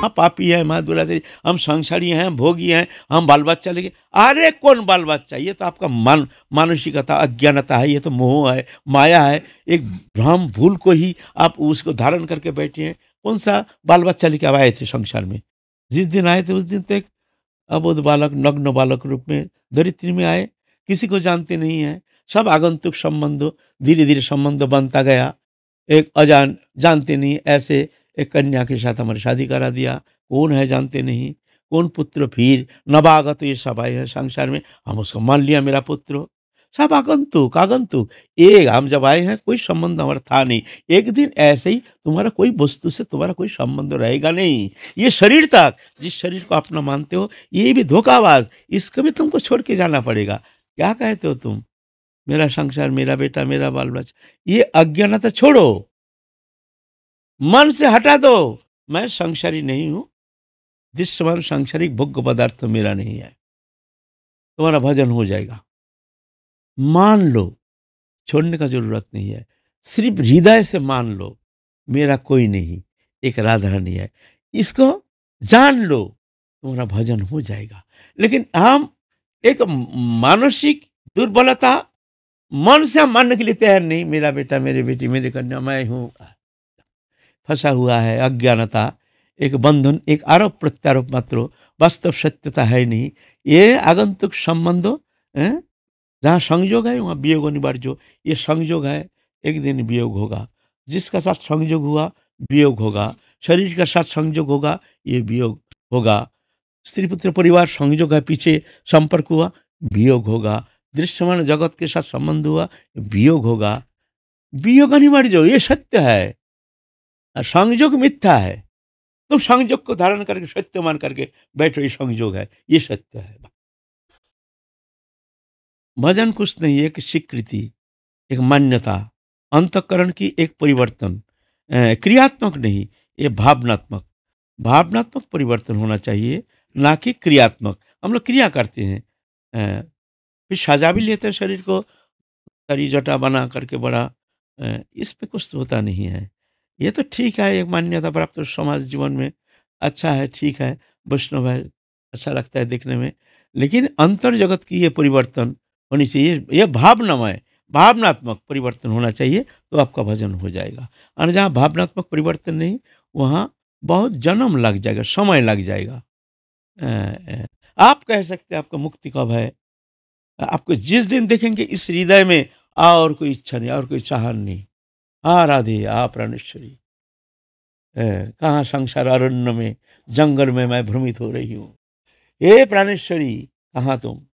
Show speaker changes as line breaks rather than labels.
हाँ पापी हैं माँ दुराचारी हम संसारी हैं भोगी हैं हम बाल बच्चा लेके अरे कौन बाल बच्चा ये तो आपका मान मानसिकता अज्ञानता है ये तो मोह है माया है एक भ्रम भूल को ही आप उसको धारण करके बैठे हैं कौन सा बाल बच्चा लेके आए थे संसार में जिस दिन आए थे उस दिन तो एक अबोध बालक नग्न बालक रूप में दरिद्री में आए किसी को जानते नहीं हैं सब आगंतुक संबंध धीरे धीरे संबंध बनता गया एक अजान जानते नहीं ऐसे एक कन्या के साथ हमारी शादी करा दिया कौन है जानते नहीं कौन पुत्र फिर नवागत ये सब आए हैं संसार में हम उसको मान लिया मेरा पुत्र सब आगंतुक आगंतुक एक हम जब आए हैं कोई संबंध हमारा था नहीं एक दिन ऐसे ही तुम्हारा कोई वस्तु से तुम्हारा कोई संबंध रहेगा नहीं ये शरीर तक जिस शरीर को अपना मानते हो ये भी धोखाबाज इसको भी तुमको छोड़ के जाना पड़ेगा क्या कहते हो तुम मेरा संसार मेरा बेटा मेरा बाल बच्चा ये अज्ञानता छोड़ो मन से हटा दो मैं संसारी नहीं हूं जिस समान सांसारिक भोग्य पदार्थ तो मेरा नहीं है तुम्हारा भजन हो जाएगा मान लो छोड़ने का जरूरत नहीं है सिर्फ हृदय से मान लो मेरा कोई नहीं एक राधा नहीं है इसको जान लो तुम्हारा भजन हो जाएगा लेकिन हम एक मानसिक दुर्बलता मन से हम मानने के लिए तैयार नहीं मेरा बेटा मेरी बेटी मेरी कन्या मैं हूँ फंसा हुआ है अज्ञानता एक बंधन एक आरोप प्रत्यारोप मात्र वास्तव सत्यता है नहीं ये आगंतुक संबंध जहाँ संयोग है वहाँ वियोग अनिवार्य ये संयोग है एक दिन वियोग होगा जिसका साथ संयोग हुआ वियोग होगा शरीर का साथ संयोग होगा ये वियोग होगा स्त्री पुत्र परिवार संयोग है पीछे संपर्क हुआ वियोग होगा दृश्यमान जगत के साथ संबंध हुआ वियोग होगा वियोग अनिवार्य ये सत्य है संयोग मिथ्या है तुम संयोग को धारण करके सत्य मान करके बैठो ये संयोग है ये सत्य है भजन कुछ नहीं एक स्वीकृति एक मान्यता अंतकरण की एक परिवर्तन क्रियात्मक नहीं ये भावनात्मक भावनात्मक परिवर्तन होना चाहिए ना कि क्रियात्मक हम लोग क्रिया करते हैं फिर सजा भी लेते हैं शरीर को तरी जटा बना करके बड़ा इस पे कुछ होता नहीं है ये तो ठीक है एक मान्यता प्राप्त समाज जीवन में अच्छा है ठीक है वैष्णव है अच्छा लगता है देखने में लेकिन अंतर जगत की ये परिवर्तन होनी चाहिए यह भावनामय भावनात्मक परिवर्तन होना चाहिए तो आपका भजन हो जाएगा और जहाँ भावनात्मक परिवर्तन नहीं वहाँ बहुत जन्म लग जाएगा समय लग जाएगा आप कह सकते हैं आपका मुक्ति कब है आपको जिस दिन देखेंगे इस हृदय में और कोई इच्छा नहीं और कोई चाहन नहीं आराधे आ प्राणेश्वरी कहाँ संसार अरण्य में जंगल में मैं भ्रमित हो रही हूँ हे प्राणेश्वरी कहाँ तुम